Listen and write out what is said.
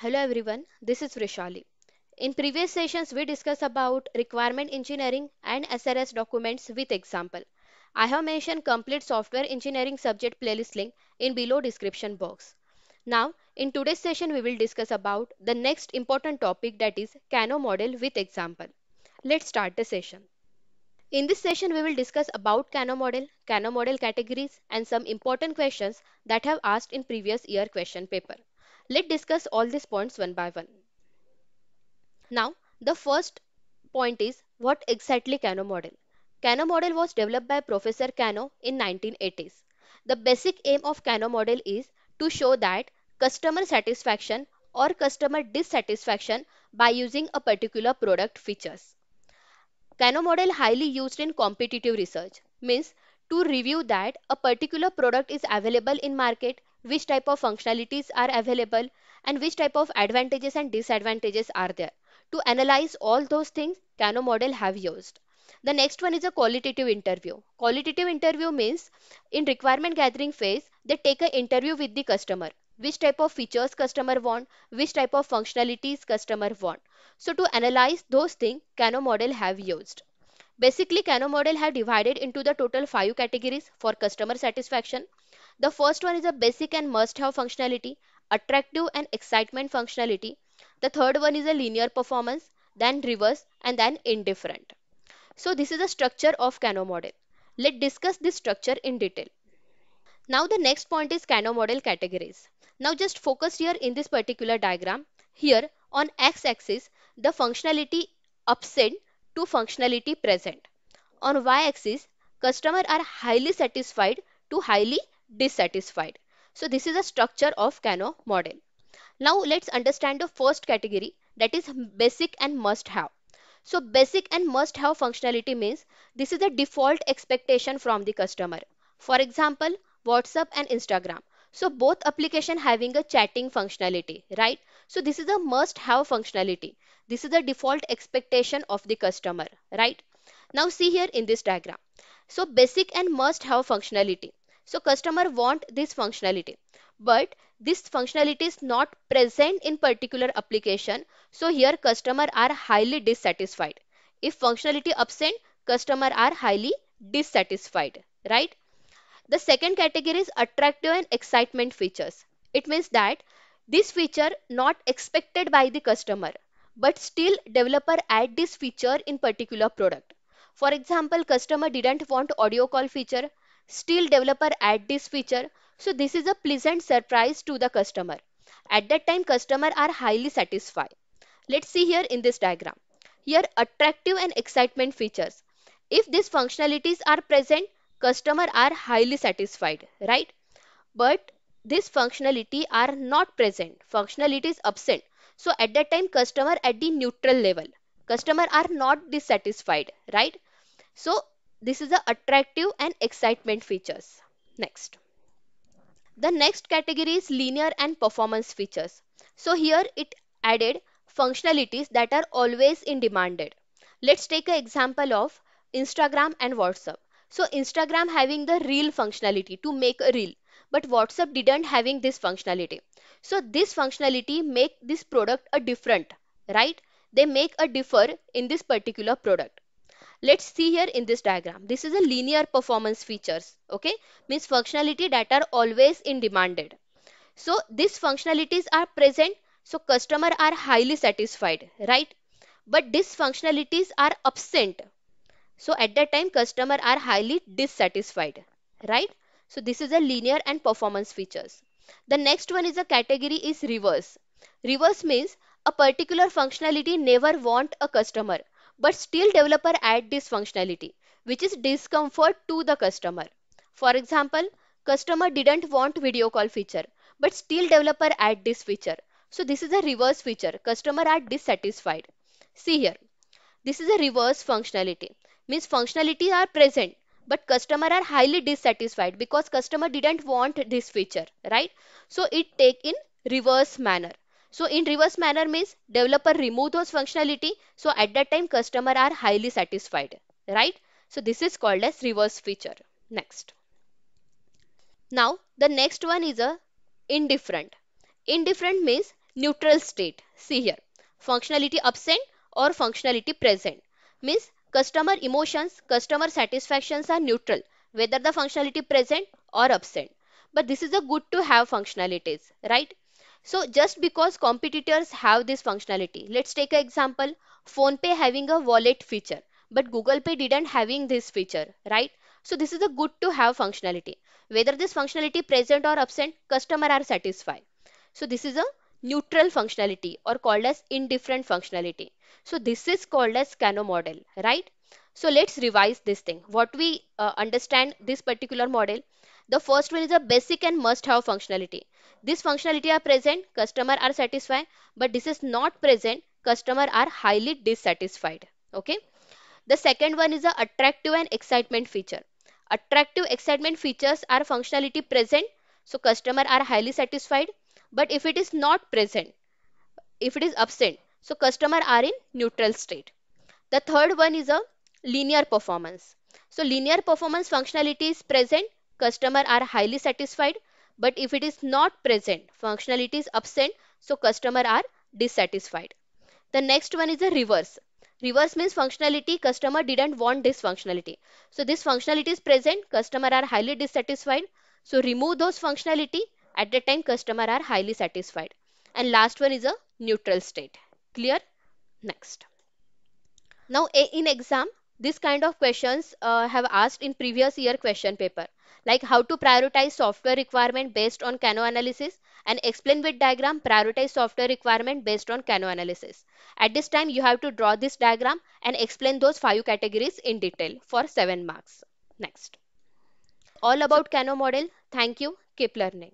Hello everyone, this is Vrishali. In previous sessions, we discussed about requirement engineering and SRS documents with example. I have mentioned complete software engineering subject playlist link in below description box. Now, in today's session, we will discuss about the next important topic that is Cano model with example. Let's start the session. In this session, we will discuss about Cano model, Cano model categories and some important questions that have asked in previous year question paper. Let's discuss all these points one by one. Now, the first point is what exactly Kano model? Kano model was developed by Professor Kano in 1980s. The basic aim of Kano model is to show that customer satisfaction or customer dissatisfaction by using a particular product features. Kano model highly used in competitive research means to review that a particular product is available in market which type of functionalities are available and which type of advantages and disadvantages are there. To analyze all those things, Cano model have used. The next one is a qualitative interview. Qualitative interview means in requirement gathering phase, they take an interview with the customer which type of features customer want, which type of functionalities customer want. So to analyze those things, Cano model have used. Basically, Cano model have divided into the total five categories for customer satisfaction. The first one is a basic and must have functionality, attractive and excitement functionality. The third one is a linear performance, then reverse and then indifferent. So this is the structure of Cano model. Let's discuss this structure in detail. Now the next point is Cano model categories. Now just focus here in this particular diagram. Here on x-axis the functionality absent to functionality present. On y-axis customer are highly satisfied to highly dissatisfied. So this is a structure of Kano model. Now let's understand the first category that is basic and must have. So basic and must have functionality means this is the default expectation from the customer. For example, WhatsApp and Instagram. So both application having a chatting functionality, right? So this is a must have functionality. This is the default expectation of the customer, right? Now see here in this diagram. So basic and must have functionality. So customer want this functionality, but this functionality is not present in particular application. So here customer are highly dissatisfied. If functionality absent, customer are highly dissatisfied, right? The second category is attractive and excitement features. It means that this feature not expected by the customer, but still developer add this feature in particular product. For example, customer didn't want audio call feature, Still developer add this feature. So this is a pleasant surprise to the customer. At that time customer are highly satisfied. Let's see here in this diagram. Here attractive and excitement features. If these functionalities are present, customer are highly satisfied, right? But this functionality are not present. Functionality is absent. So at that time customer at the neutral level. Customer are not dissatisfied, right? So this is the attractive and excitement features next the next category is linear and performance features so here it added functionalities that are always in demanded let's take an example of instagram and whatsapp so instagram having the reel functionality to make a reel but whatsapp didn't having this functionality so this functionality make this product a different right they make a differ in this particular product let's see here in this diagram this is a linear performance features okay means functionality that are always in demanded so these functionalities are present so customer are highly satisfied right but these functionalities are absent so at that time customer are highly dissatisfied right so this is a linear and performance features the next one is a category is reverse reverse means a particular functionality never want a customer but still developer add this functionality which is discomfort to the customer for example customer didn't want video call feature but still developer add this feature so this is a reverse feature customer are dissatisfied see here this is a reverse functionality means functionality are present but customer are highly dissatisfied because customer didn't want this feature right so it take in reverse manner so in reverse manner means developer remove those functionality. So at that time customer are highly satisfied, right? So this is called as reverse feature. Next. Now the next one is a indifferent. Indifferent means neutral state. See here functionality absent or functionality present means customer emotions, customer satisfactions are neutral whether the functionality present or absent. But this is a good to have functionalities, right? So just because competitors have this functionality, let's take an example, PhonePay having a wallet feature, but Google Pay didn't having this feature, right? So this is a good to have functionality. Whether this functionality present or absent, customer are satisfied. So this is a neutral functionality or called as indifferent functionality. So this is called as Cano model, right? So let's revise this thing. What we uh, understand this particular model, the first one is a basic and must have functionality. This functionality are present, customer are satisfied, but this is not present, customer are highly dissatisfied. Okay. The second one is a attractive and excitement feature. Attractive excitement features are functionality present, so customer are highly satisfied. But if it is not present, if it is absent, so customer are in neutral state. The third one is a linear performance. So linear performance functionality is present, customer are highly satisfied but if it is not present functionality is absent so customer are dissatisfied the next one is the reverse reverse means functionality customer didn't want this functionality so this functionality is present customer are highly dissatisfied so remove those functionality at the time customer are highly satisfied and last one is a neutral state clear next now in exam this kind of questions uh, have asked in previous year question paper like how to prioritize software requirement based on Cano analysis and explain with diagram prioritize software requirement based on Cano analysis. At this time, you have to draw this diagram and explain those five categories in detail for seven marks. Next. All about Cano model. Thank you. Keep learning.